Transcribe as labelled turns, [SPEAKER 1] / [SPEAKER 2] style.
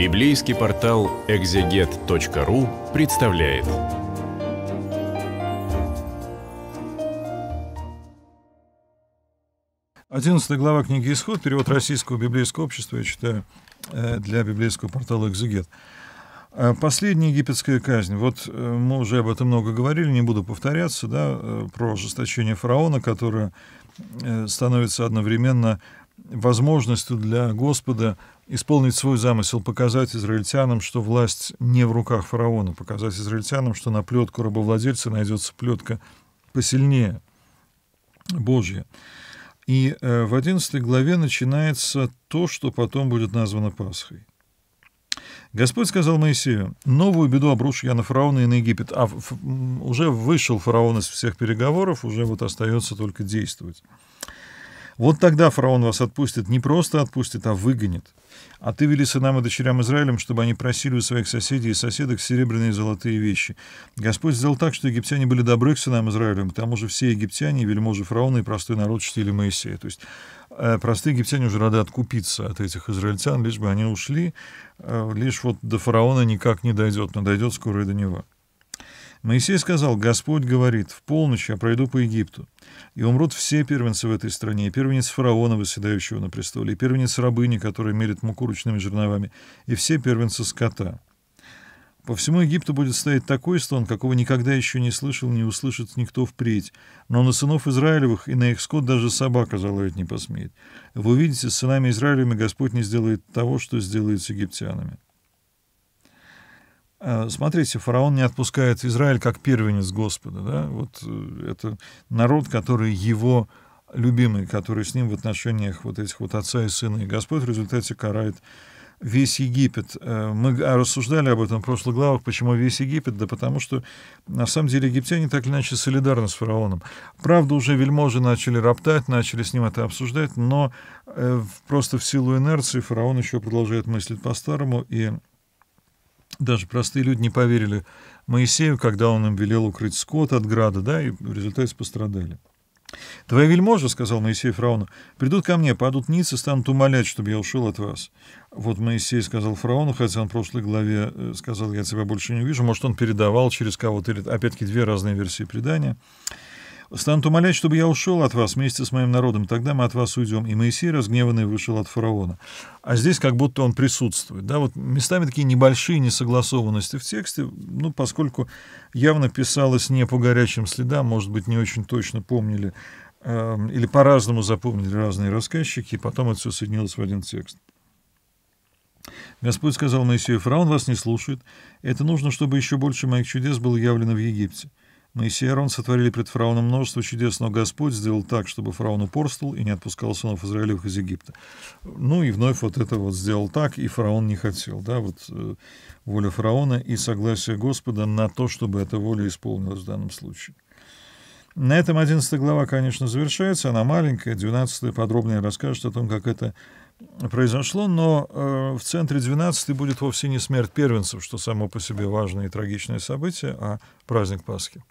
[SPEAKER 1] Библейский портал exeget.ru представляет. Одиннадцатая глава книги «Исход», перевод Российского библейского общества, я читаю э, для библейского портала «Экзегет». Э, Последняя египетская казнь. Вот э, мы уже об этом много говорили, не буду повторяться, да, про ожесточение фараона, которое становится одновременно возможностью для Господа исполнить свой замысел, показать израильтянам, что власть не в руках фараона, показать израильтянам, что на плетку рабовладельца найдется плетка посильнее Божья. И э, в 11 главе начинается то, что потом будет названо Пасхой. Господь сказал Моисею, новую беду обрушу я на фараона и на Египет. А уже вышел фараон из всех переговоров, уже вот остается только действовать. Вот тогда фараон вас отпустит, не просто отпустит, а выгонит. А ты вели сынам и дочерям Израилем, чтобы они просили у своих соседей и соседок серебряные и золотые вещи. Господь сделал так, что египтяне были добры к сынам Израилем, к тому же все египтяне, вельможи фараона и простой народ чтили Моисея. То есть э, простые египтяне уже рады откупиться от этих израильтян, лишь бы они ушли, э, лишь вот до фараона никак не дойдет, но дойдет скоро и до него. Моисей сказал, «Господь говорит, в полночь я пройду по Египту, и умрут все первенцы в этой стране, и первенец фараона, выседающего на престоле, и первенец рабыни, которая мерит муку ручными жерновами, и все первенцы скота». По всему Египту будет стоять такой стон, какого никогда еще не слышал, не услышит никто впредь. Но на сынов Израилевых и на их скот даже собака залаять не посмеет. Вы увидите, с сынами Израилевыми Господь не сделает того, что сделает с египтянами. Э, смотрите, фараон не отпускает Израиль как первенец Господа. Да? Вот э, это народ, который его любимый, который с ним в отношениях вот этих вот отца и сына. И Господь в результате карает весь Египет. Э, мы а рассуждали об этом в прошлых главах, почему весь Египет, да потому что на самом деле египтяне так или иначе солидарны с фараоном. Правда, уже вельможи начали роптать, начали с ним это обсуждать, но просто в силу инерции фараон еще продолжает мыслить по-старому и даже простые люди не поверили Моисею, когда он им велел укрыть скот от града, да, и в результате пострадали. «Твои вельможи, — сказал Моисей фараону, — придут ко мне, падут ниц и станут умолять, чтобы я ушел от вас. Вот Моисей сказал фараону, хотя он в прошлой главе э, сказал, я тебя больше не увижу, может, он передавал через кого-то, опять-таки, две разные версии предания. Станут умолять, чтобы я ушел от вас вместе с моим народом, тогда мы от вас уйдем. И Моисей, разгневанный, вышел от фараона. А здесь как будто он присутствует. Да, вот местами такие небольшие несогласованности в тексте, ну, поскольку явно писалось не по горячим следам, может быть, не очень точно помнили э, или по-разному запомнили разные рассказчики, и потом это все соединилось в один текст. Господь сказал Моисею, фараон вас не слушает, это нужно, чтобы еще больше моих чудес было явлено в Египте. Моисей и Аарон сотворили пред фараоном множество чудес, но Господь сделал так, чтобы фараон упорствовал и не отпускал сынов Израилевых из Египта. Ну и вновь вот это вот сделал так, и фараон не хотел. Да, вот э, воля фараона и согласие Господа на то, чтобы эта воля исполнилась в данном случае. На этом 11 глава, конечно, завершается, она маленькая, 12 подробнее расскажет о том, как это произошло, но э, в центре 12 будет вовсе не смерть первенцев, что само по себе важное и трагичное событие, а праздник Пасхи.